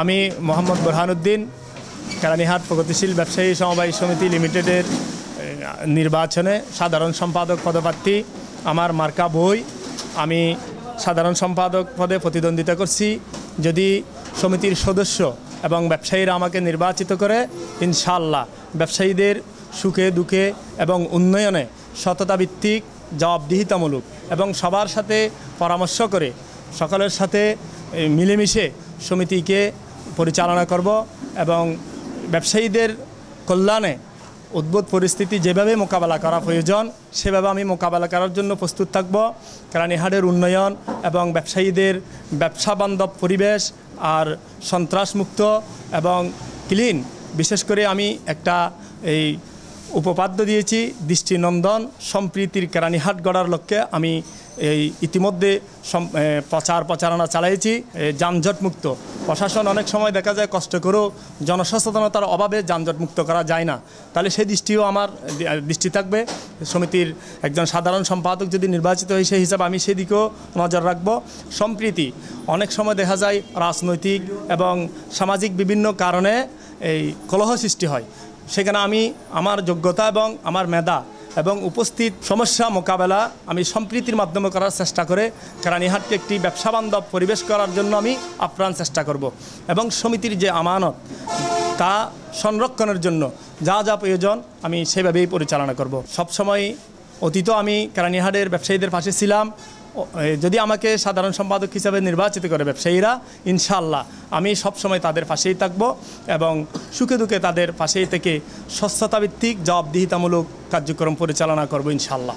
আমি মোহাম্মদ বোরহানুদ্দিন কেরানীহাট প্রগতিশীল ব্যবসায়ী সমবায় সমিতি লিমিটেডের নির্বাচনে সাধারণ সম্পাদক পদপ্রার্থী আমার মার্কা বই আমি সাধারণ সম্পাদক পদে প্রতিদ্বন্দ্বিতা করছি যদি সমিতির সদস্য এবং ব্যবসায়ীরা আমাকে নির্বাচিত করে ইনশাল্লাহ ব্যবসায়ীদের সুখে দুঃখে এবং উন্নয়নে সততাভিত্তিক জবাবদিহিতামূলক এবং সবার সাথে পরামর্শ করে সকলের সাথে মিলেমিশে সমিতিকে পরিচালনা করব এবং ব্যবসায়ীদের কল্যাণে উদ্ভুত পরিস্থিতি যেভাবে মোকাবেলা করা প্রয়োজন সেভাবে আমি মোকাবেলা করার জন্য প্রস্তুত থাকব এহারের উন্নয়ন এবং ব্যবসায়ীদের ব্যবসা বান্ধব পরিবেশ আর সন্ত্রাসমুক্ত এবং ক্লিন বিশেষ করে আমি একটা এই উপপাদ্য দিয়েছি দৃষ্টিনন্দন সম্প্রীতির কেরানিহাট গড়ার লক্ষ্যে আমি এই ইতিমধ্যে প্রচার প্রচারণা চালিয়েছি যানজটমুক্ত প্রশাসন অনেক সময় দেখা যায় কষ্ট করেও জনসচেতনতার অভাবে যানজটমুক্ত করা যায় না তাহলে সেই দৃষ্টিও আমার দৃষ্টি থাকবে সমিতির একজন সাধারণ সম্পাদক যদি নির্বাচিত হয় সেই হিসাবে আমি সেদিকেও নজর রাখব সম্প্রীতি অনেক সময় দেখা যায় রাজনৈতিক এবং সামাজিক বিভিন্ন কারণে এই কলহ সৃষ্টি হয় সেখানে আমি আমার যোগ্যতা এবং আমার মেধা এবং উপস্থিত সমস্যা মোকাবেলা আমি সম্প্রীতির মাধ্যমে করার চেষ্টা করে কেরানীহাটকে একটি ব্যবসা বান্ধব পরিবেশ করার জন্য আমি আপ্রাণ চেষ্টা করব এবং সমিতির যে আমানত তা সংরক্ষণের জন্য যা যা প্রয়োজন আমি সেভাবেই পরিচালনা করব সবসময় অতীত আমি কেরানীহাটের ব্যবসায়ীদের পাশে ছিলাম যদি আমাকে সাধারণ সম্পাদক হিসাবে নির্বাচিত করে ব্যবসায়ীরা ইনশাল্লাহ আমি সবসময় তাদের পাশেই থাকব এবং সুখে দুঃখে তাদের পাশেই থেকে স্বচ্ছতাভিত্তিক জবাবদিহিতামূলক কার্যক্রম পরিচালনা করব ইনশাল্লাহ